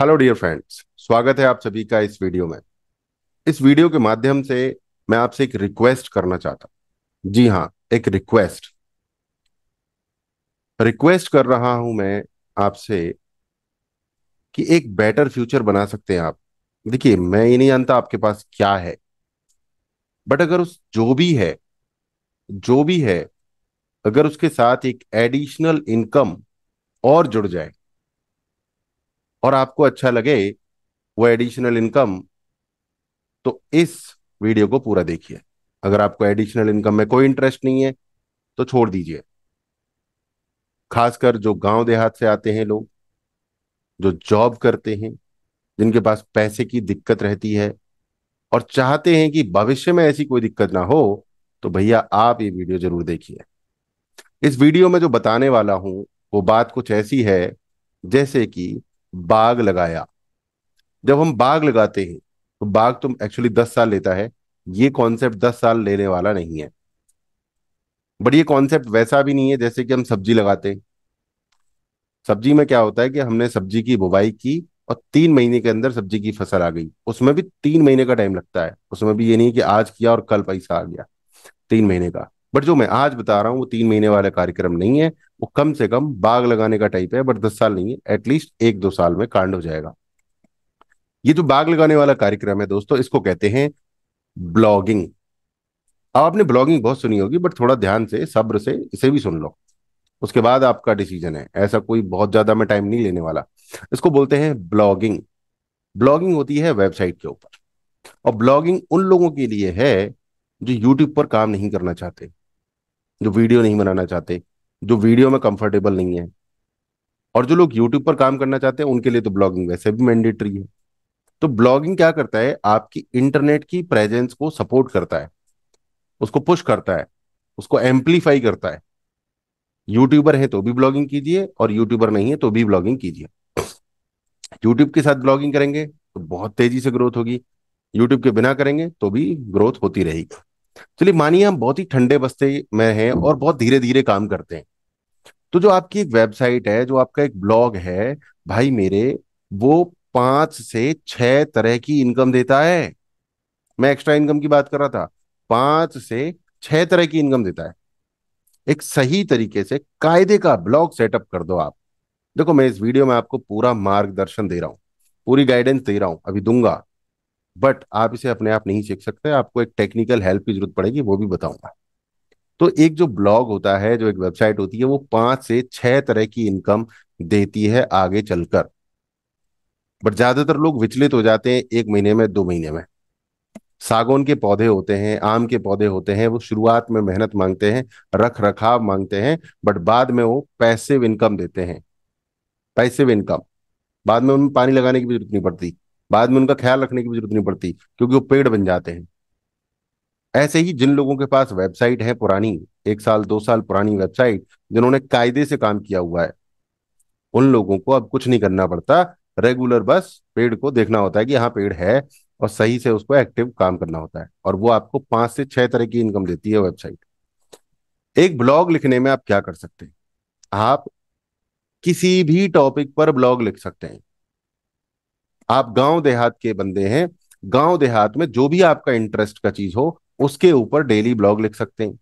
hello dear friends स्वागत है आप सभी का इस वीडियो में इस वीडियो के माध्यम से मैं आपसे एक रिक्वेस्ट करना चाहता हूं जी हाँ एक रिक्वेस्ट रिक्वेस्ट कर रहा हूं मैं आपसे कि एक बेटर फ्यूचर बना सकते हैं आप देखिए मैं ये नहीं जानता आपके पास क्या है बट अगर उस जो भी है जो भी है अगर उसके साथ एक एडिशनल इनकम और जुड़ जाए और आपको अच्छा लगे वो एडिशनल इनकम तो इस वीडियो को पूरा देखिए अगर आपको एडिशनल इनकम में कोई इंटरेस्ट नहीं है तो छोड़ दीजिए खासकर जो गांव देहात से आते हैं लोग जो जॉब करते हैं जिनके पास पैसे की दिक्कत रहती है और चाहते हैं कि भविष्य में ऐसी कोई दिक्कत ना हो तो भैया आप ये वीडियो जरूर देखिए इस वीडियो में जो बताने वाला हूं वो बात कुछ ऐसी है जैसे कि बाग लगाया जब हम बाग लगाते हैं तो बाग तुम एक्चुअली दस साल लेता है ये कॉन्सेप्ट दस साल लेने वाला नहीं है बट ये कॉन्सेप्ट वैसा भी नहीं है जैसे कि हम सब्जी लगाते हैं सब्जी में क्या होता है कि हमने सब्जी की बुवाई की और तीन महीने के अंदर सब्जी की फसल आ गई उसमें भी तीन महीने का टाइम लगता है उसमें भी ये नहीं कि आज किया और कल पैसा आ गया तीन महीने का बट जो मैं आज बता रहा हूँ वो तीन महीने वाला कार्यक्रम नहीं है वो कम से कम बाग लगाने का टाइप है बट दस साल नहीं है एटलीस्ट एक दो साल में कांड हो जाएगा ये जो बाग लगाने वाला कार्यक्रम है दोस्तों इसको कहते हैं ब्लॉगिंग आपने ब्लॉगिंग बहुत सुनी होगी बट थोड़ा ध्यान से सब्र से इसे भी सुन लो उसके बाद आपका डिसीजन है ऐसा कोई बहुत ज्यादा मैं टाइम नहीं लेने वाला इसको बोलते हैं ब्लॉगिंग ब्लॉगिंग होती है वेबसाइट के ऊपर और ब्लॉगिंग उन लोगों के लिए है जो यूट्यूब पर काम नहीं करना चाहते जो वीडियो नहीं बनाना चाहते जो वीडियो में कंफर्टेबल नहीं है और जो लोग यूट्यूब पर काम करना चाहते हैं उनके लिए तो ब्लॉगिंग वैसे भी मैंडेटरी है तो ब्लॉगिंग क्या करता है आपकी इंटरनेट की प्रेजेंस को सपोर्ट करता है उसको पुश करता है उसको एम्पलीफाई करता है यूट्यूबर है तो भी ब्लॉगिंग कीजिए और यूट्यूबर नहीं है तो भी ब्लॉगिंग कीजिए यूट्यूब के साथ ब्लॉगिंग करेंगे तो बहुत तेजी से ग्रोथ होगी यूट्यूब के बिना करेंगे तो भी ग्रोथ होती रहेगी चलिए मानिए हम बहुत ही ठंडे बस्ते में हैं और बहुत धीरे धीरे काम करते हैं तो जो आपकी एक वेबसाइट है जो आपका एक ब्लॉग है भाई मेरे वो पांच से छह तरह की इनकम देता है मैं एक्स्ट्रा इनकम की बात कर रहा था पांच से छह तरह की इनकम देता है एक सही तरीके से कायदे का ब्लॉग सेटअप कर दो आप देखो मैं इस वीडियो में आपको पूरा मार्गदर्शन दे रहा हूँ पूरी गाइडेंस दे रहा हूं अभी दूंगा बट आप इसे अपने आप नहीं सीख सकते आपको एक टेक्निकल हेल्प की जरूरत पड़ेगी वो भी बताऊंगा तो एक जो ब्लॉग होता है जो एक वेबसाइट होती है वो पांच से छह तरह की इनकम देती है आगे चलकर बट ज्यादातर लोग विचलित हो जाते हैं एक महीने में दो महीने में सागौन के पौधे होते हैं आम के पौधे होते हैं वो शुरुआत में मेहनत मांगते हैं रख रखाव मांगते हैं बट बाद में वो पैसिव इनकम देते हैं पैसिव इनकम बाद में उनमें पानी लगाने की भी जरूरत नहीं पड़ती बाद में उनका ख्याल रखने की भी जरूरत नहीं पड़ती क्योंकि वो पेड़ बन जाते हैं ऐसे ही जिन लोगों के पास वेबसाइट है पुरानी एक साल दो साल पुरानी वेबसाइट जिन्होंने कायदे से काम किया हुआ है उन लोगों को अब कुछ नहीं करना पड़ता रेगुलर बस पेड़ को देखना होता है कि हाँ पेड़ है और सही से उसको एक्टिव काम करना होता है और वो आपको पांच से छह तरह की इनकम देती है वेबसाइट एक ब्लॉग लिखने में आप क्या कर सकते हैं आप किसी भी टॉपिक पर ब्लॉग लिख सकते हैं आप गांव देहात के बंदे हैं गांव देहात में जो भी आपका इंटरेस्ट का चीज हो उसके ऊपर डेली ब्लॉग लिख सकते हैं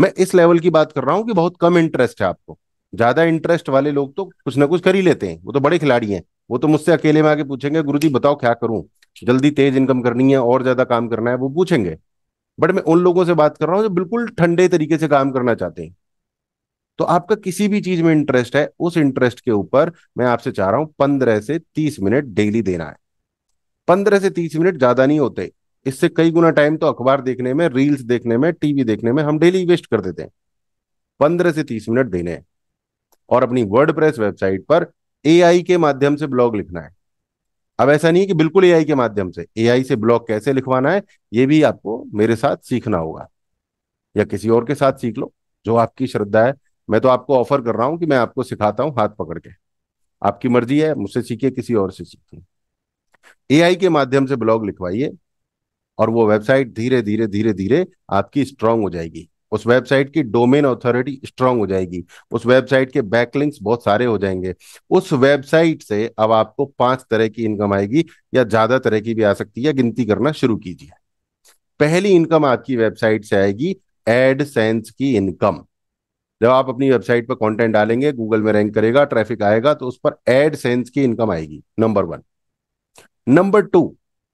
मैं इस लेवल की बात कर रहा हूं कि बहुत कम इंटरेस्ट है आपको ज्यादा इंटरेस्ट वाले लोग तो कुछ ना कुछ कर ही लेते हैं वो तो बड़े खिलाड़ी हैं वो तो मुझसे अकेले में आके पूछेंगे गुरु जी बताओ क्या करूं जल्दी तेज इनकम करनी है और ज्यादा काम करना है वो पूछेंगे बट मैं उन लोगों से बात कर रहा हूं जो बिल्कुल ठंडे तरीके से काम करना चाहते हैं तो आपका किसी भी चीज में इंटरेस्ट है उस इंटरेस्ट के ऊपर मैं आपसे चाह रहा हूं पंद्रह से तीस मिनट डेली देना है पंद्रह से तीस मिनट ज्यादा नहीं होते इससे कई गुना टाइम तो अखबार देखने में रील्स देखने में टीवी देखने में हम डेली वेस्ट कर देते हैं पंद्रह से तीस मिनट देने हैं और अपनी वर्ड वेबसाइट पर ए के माध्यम से ब्लॉग लिखना है अब ऐसा नहीं है कि बिल्कुल ए के माध्यम से ए से ब्लॉग कैसे लिखवाना है ये भी आपको मेरे साथ सीखना होगा या किसी और के साथ सीख लो जो आपकी श्रद्धा है मैं तो आपको ऑफर कर रहा हूं कि मैं आपको सिखाता हूं हाथ पकड़ के आपकी मर्जी है मुझसे सीखिए किसी और से सीखिए एआई के माध्यम से ब्लॉग लिखवाइए और वो वेबसाइट धीरे धीरे धीरे धीरे आपकी स्ट्रांग हो जाएगी उस वेबसाइट की डोमेन अथॉरिटी स्ट्रांग हो जाएगी उस वेबसाइट के बैकलिंक्स बहुत सारे हो जाएंगे उस वेबसाइट से अब आपको पांच तरह की इनकम आएगी या ज्यादा तरह की भी आ सकती है गिनती करना शुरू कीजिए पहली इनकम आपकी वेबसाइट से आएगी एड सेंस की इनकम जब आप अपनी वेबसाइट पर कंटेंट डालेंगे गूगल में रैंक करेगा ट्रैफिक आएगा तो उस पर एड सेंस की इनकम आएगी number one number two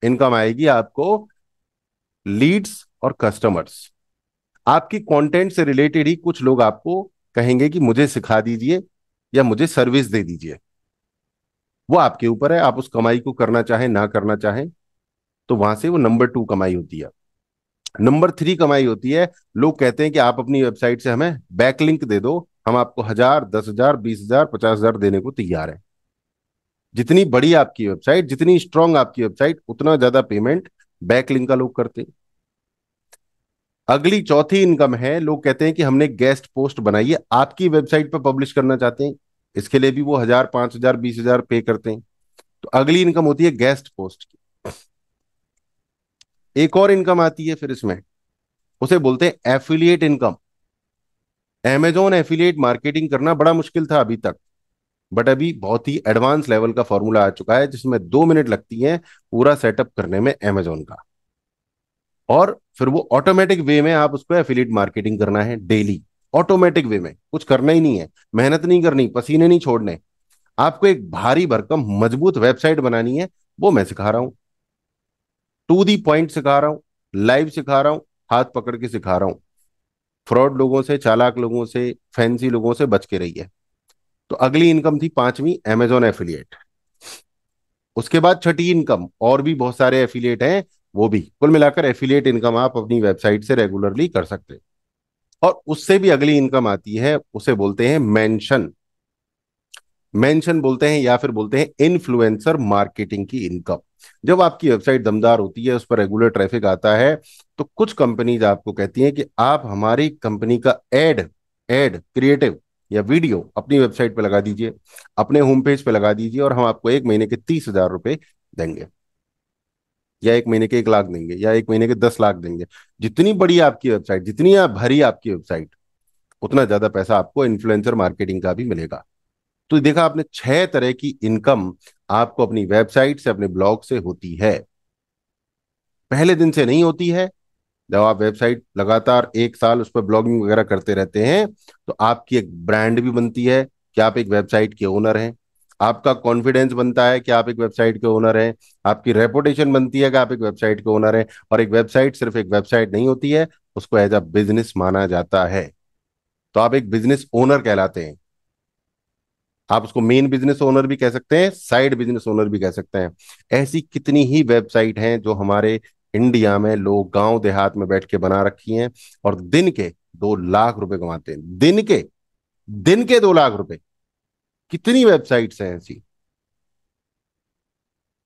income आएगी आपको लीड्स और कस्टमर्स आपकी कंटेंट से रिलेटेड ही कुछ लोग आपको कहेंगे कि मुझे सिखा दीजिए या मुझे सर्विस दे दीजिए वो आपके ऊपर है आप उस कमाई को करना चाहें ना करना चाहें तो वहां से वो नंबर टू कमाई होती है नंबर थ्री कमाई होती है लोग कहते हैं कि आप अपनी वेबसाइट से हमें बैकलिंक दे दो हम आपको हजार दस हजार बीस हजार पचास हजार देने को तैयार है जितनी बड़ी आपकी वेबसाइट जितनी स्ट्रांग आपकी वेबसाइट उतना ज्यादा पेमेंट बैकलिंग का लोग करते अगली चौथी इनकम है लोग कहते हैं कि हमने गेस्ट पोस्ट बनाई है आपकी वेबसाइट पर पब्लिश करना चाहते हैं इसके लिए भी वो हजार पांच हजार बीस हजार पे करते हैं तो अगली इनकम होती है गेस्ट पोस्ट की एक और इनकम आती है फिर इसमें उसे बोलते हैं affiliate income Amazon affiliate marketing करना बड़ा मुश्किल था अभी तक बट अभी बहुत ही एडवांस लेवल का फॉर्मूला आ चुका है जिसमें दो मिनट लगती है पूरा सेटअप करने में एमेजोन का और फिर वो ऑटोमेटिक वे में आप उसको एफिलेट मार्केटिंग करना है डेली ऑटोमेटिक वे में कुछ करना ही नहीं है मेहनत नहीं करनी पसीने नहीं छोड़ने आपको एक भारी भरकम मजबूत वेबसाइट बनानी है वो मैं सिखा रहा हूं टू दी पॉइंट सिखा रहा हूं लाइव सिखा रहा हूं हाथ पकड़ के सिखा रहा हूं फ्रॉड लोगों से चालाक लोगों से फैंसी लोगों से बच के रही है तो अगली इनकम थी पांचवी एमेजॉन एफिलियट उसके बाद छठी इनकम और भी बहुत सारे एफिलियट हैं वो भी कुल मिलाकर एफिलियट इनकम आप अपनी वेबसाइट से रेगुलरली कर सकते हैं और उससे भी अगली इनकम आती है उसे बोलते हैं मेंशन मेंशन बोलते हैं या फिर बोलते हैं इन्फ्लुएंसर मार्केटिंग की इनकम जब आपकी वेबसाइट दमदार होती है उस पर रेगुलर ट्रैफिक आता है तो कुछ कंपनीज आपको कहती हैं कि आप हमारी कंपनी का एड एड क्रिएटिव या वीडियो अपनी वेबसाइट पर लगा दीजिए अपने होम पेज पर लगा दीजिए और हम आपको एक महीने के तीस हजार रुपए देंगे या एक महीने के एक लाख देंगे या एक महीने के दस लाख देंगे जितनी बड़ी आपकी वेबसाइट जितनी आप भरी आपकी वेबसाइट उतना ज्यादा पैसा आपको इन्फ्लुएंसर मार्केटिंग का भी मिलेगा तो देखा आपने छह तरह की इनकम आपको अपनी वेबसाइट से अपने ब्लॉग से होती है पहले दिन से नहीं होती है जब आप वेबसाइट लगातार एक साल उस पर ब्लॉगिंग वगैरह करते रहते हैं तो आपकी एक ब्रांड भी बनती है कि आप एक वेबसाइट के ओनर हैं आपका कॉन्फिडेंस बनता है कि आप एक वेबसाइट के ओनर हैं आपकी रेपुटेशन बनती है कि आप एक वेबसाइट के ओनर हैं और एक वेबसाइट सिर्फ एक वेबसाइट नहीं होती है उसको एज अ बिजनेस माना जाता है तो आप एक बिजनेस ओनर कहलाते हैं आप उसको मेन बिजनेस ओनर भी कह सकते हैं साइड बिजनेस ओनर भी कह सकते हैं ऐसी कितनी ही वेबसाइट हैं जो हमारे इंडिया में लोग गांव देहात में बैठ के बना रखी हैं और दिन के दो लाख रुपए कमाते हैं दिन के दिन के दो लाख रुपए कितनी वेबसाइट्स हैं ऐसी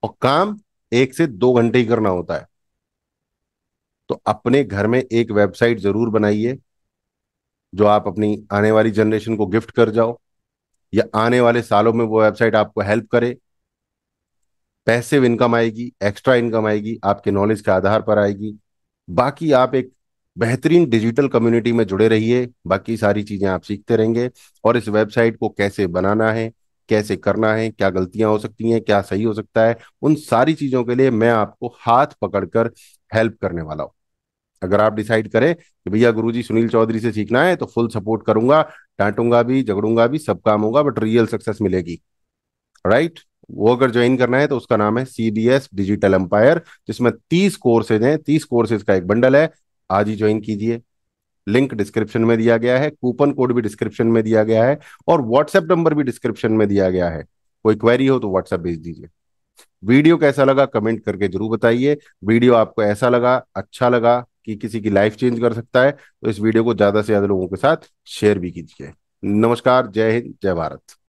और काम एक से दो घंटे ही करना होता है तो अपने घर में एक वेबसाइट जरूर बनाइए जो आप अपनी आने वाली जनरेशन को गिफ्ट कर जाओ या आने वाले सालों में वो वेबसाइट आपको हेल्प करे पैसिव इनकम आएगी एक्स्ट्रा इनकम आएगी आपके नॉलेज के आधार पर आएगी बाकी आप एक बेहतरीन डिजिटल कम्युनिटी में जुड़े रहिए बाकी सारी चीज़ें आप सीखते रहेंगे और इस वेबसाइट को कैसे बनाना है कैसे करना है क्या गलतियां हो सकती हैं क्या सही हो सकता है उन सारी चीज़ों के लिए मैं आपको हाथ पकड़कर हेल्प करने वाला हूं अगर आप डिसाइड करें कि भैया गुरुजी सुनील चौधरी से सीखना है तो फुल सपोर्ट करूंगा डांटूंगा भी झगड़ूंगा भी सब काम होगा बट रियल सक्सेस मिलेगी राइट वो अगर ज्वाइन करना है तो उसका नाम है C D S digital empire जिसमें तीस कोर्सेज हैं तीस कोर्सेज का एक बंडल है आज ही ज्वाइन कीजिए लिंक डिस्क्रिप्शन में दिया गया है कूपन कोड भी डिस्क्रिप्शन में दिया गया है और व्हाट्सएप नंबर भी डिस्क्रिप्शन में दिया गया है कोई क्वेरी हो तो व्हाट्सएप भेज दीजिए वीडियो कैसा लगा कमेंट करके जरूर बताइए वीडियो आपको ऐसा लगा अच्छा लगा कि किसी की लाइफ चेंज कर सकता है तो इस वीडियो को ज्यादा से ज्यादा लोगों के साथ शेयर भी कीजिए नमस्कार जय हिंद जय भारत